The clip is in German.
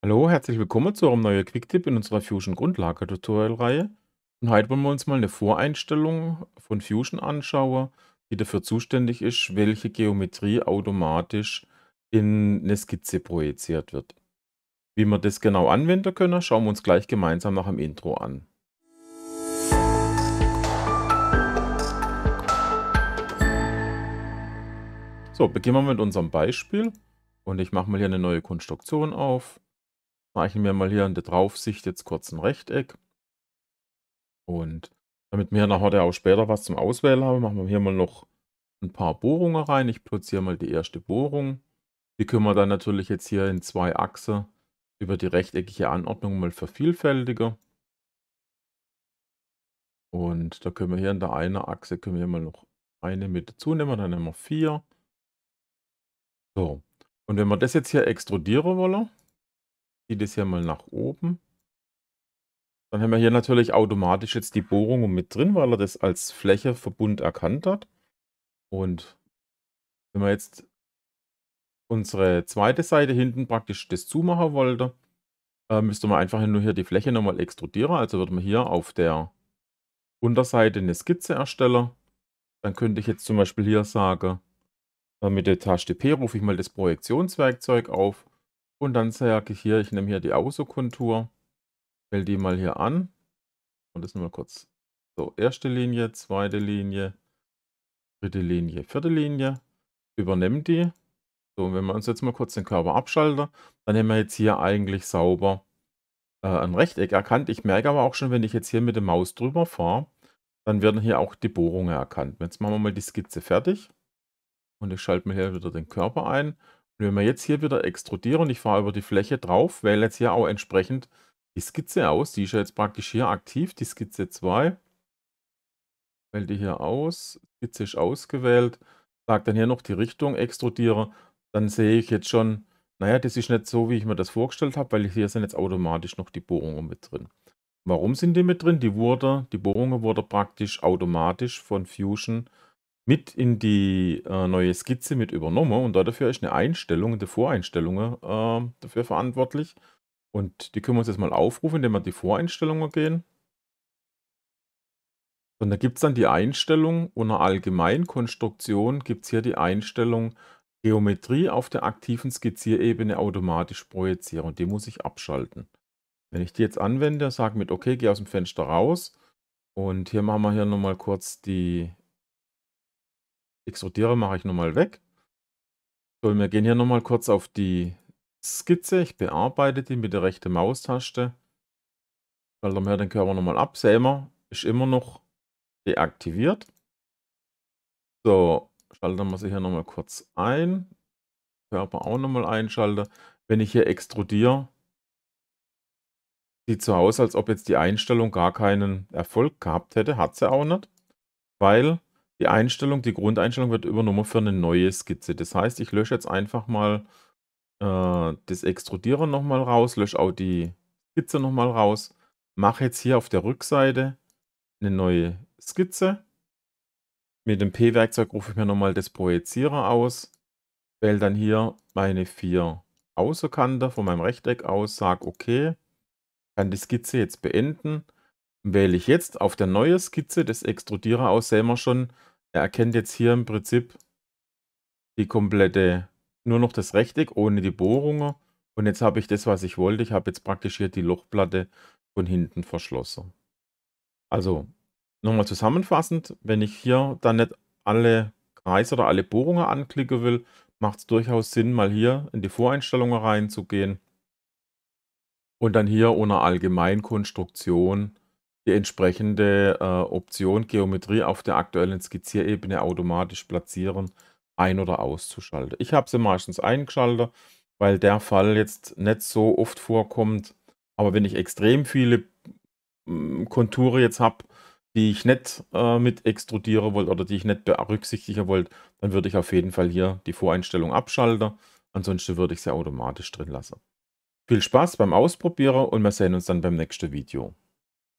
Hallo, herzlich willkommen zu eurem neuen Quicktip in unserer Fusion Grundlage Tutorial Reihe. Und heute wollen wir uns mal eine Voreinstellung von Fusion anschauen, die dafür zuständig ist, welche Geometrie automatisch in eine Skizze projiziert wird. Wie wir das genau anwenden können, schauen wir uns gleich gemeinsam nach dem Intro an. So, beginnen wir mit unserem Beispiel und ich mache mal hier eine neue Konstruktion auf zeichnen mir mal hier an der Draufsicht jetzt kurz ein Rechteck. Und damit wir nachher auch später was zum Auswählen haben, machen wir hier mal noch ein paar Bohrungen rein. Ich platziere mal die erste Bohrung. Die können wir dann natürlich jetzt hier in zwei Achsen über die rechteckige Anordnung mal vervielfältigen. Und da können wir hier in der einen Achse können wir mal noch eine mit dazu nehmen, dann nehmen wir vier. So, und wenn wir das jetzt hier extrudieren wollen, ziehe das hier mal nach oben. Dann haben wir hier natürlich automatisch jetzt die Bohrung mit drin, weil er das als Flächeverbund erkannt hat. Und wenn wir jetzt unsere zweite Seite hinten praktisch das zumachen wollte, äh, müsste man einfach nur hier die Fläche nochmal extrudieren. Also würde man hier auf der Unterseite eine Skizze erstellen. Dann könnte ich jetzt zum Beispiel hier sagen, äh, mit der Taste P rufe ich mal das Projektionswerkzeug auf und dann sage ich hier, ich nehme hier die Außenkontur, wähle die mal hier an. Und das nur mal kurz. So, erste Linie, zweite Linie, dritte Linie, vierte Linie. Übernehme die. So, und wenn wir uns jetzt mal kurz den Körper abschalten, dann haben wir jetzt hier eigentlich sauber äh, ein Rechteck erkannt. Ich merke aber auch schon, wenn ich jetzt hier mit der Maus drüber fahre, dann werden hier auch die Bohrungen erkannt. Jetzt machen wir mal die Skizze fertig. Und ich schalte mir hier wieder den Körper ein. Wenn wir jetzt hier wieder extrudieren, ich fahre über die Fläche drauf, wähle jetzt hier auch entsprechend die Skizze aus. Die ist ja jetzt praktisch hier aktiv, die Skizze 2. Wähle die hier aus, Skizze ist ausgewählt, sage dann hier noch die Richtung, extrudiere. Dann sehe ich jetzt schon, naja, das ist nicht so, wie ich mir das vorgestellt habe, weil hier sind jetzt automatisch noch die Bohrungen mit drin. Warum sind die mit drin? Die, wurde, die Bohrungen wurden praktisch automatisch von Fusion mit in die äh, neue Skizze mit übernommen und dafür ist eine Einstellung, eine Voreinstellungen äh, dafür verantwortlich. Und die können wir uns jetzt mal aufrufen, indem wir die Voreinstellungen gehen. Und da gibt es dann die Einstellung, unter Allgemeinkonstruktion gibt es hier die Einstellung Geometrie auf der aktiven Skizzierebene automatisch projizieren. Und die muss ich abschalten. Wenn ich die jetzt anwende, sage mit OK, gehe aus dem Fenster raus. Und hier machen wir hier nochmal kurz die Extrudiere mache ich nochmal weg. So, wir gehen hier nochmal kurz auf die Skizze. Ich bearbeite die mit der rechten Maustaste. Schalte mir den Körper nochmal ab. Sehen wir, ist immer noch deaktiviert. So, schalte wir sie hier nochmal kurz ein. Körper auch nochmal einschalte. Wenn ich hier extrudiere, sieht so aus, als ob jetzt die Einstellung gar keinen Erfolg gehabt hätte. Hat sie auch nicht, weil die Einstellung, die Grundeinstellung wird übernommen für eine neue Skizze. Das heißt, ich lösche jetzt einfach mal äh, das Extrudieren nochmal raus, lösche auch die Skizze nochmal raus, mache jetzt hier auf der Rückseite eine neue Skizze. Mit dem P-Werkzeug rufe ich mir nochmal das Projizierer aus, wähle dann hier meine vier Außerkante von meinem Rechteck aus, sage OK, kann die Skizze jetzt beenden. Wähle ich jetzt auf der neuen Skizze das Extrudierer aus, sehen wir schon, er erkennt jetzt hier im Prinzip die komplette, nur noch das Rechteck ohne die Bohrungen. Und jetzt habe ich das, was ich wollte. Ich habe jetzt praktisch hier die Lochplatte von hinten verschlossen. Also nochmal zusammenfassend, wenn ich hier dann nicht alle Kreise oder alle Bohrungen anklicken will, macht es durchaus Sinn, mal hier in die Voreinstellungen reinzugehen und dann hier ohne Allgemeinkonstruktion die entsprechende äh, Option Geometrie auf der aktuellen Skizzierebene automatisch platzieren, ein- oder auszuschalten. Ich habe sie meistens eingeschaltet, weil der Fall jetzt nicht so oft vorkommt. Aber wenn ich extrem viele mm, Konture jetzt habe, die ich nicht äh, mit extrudieren wollte oder die ich nicht berücksichtigen wollte, dann würde ich auf jeden Fall hier die Voreinstellung abschalten. Ansonsten würde ich sie automatisch drin lassen. Viel Spaß beim Ausprobieren und wir sehen uns dann beim nächsten Video.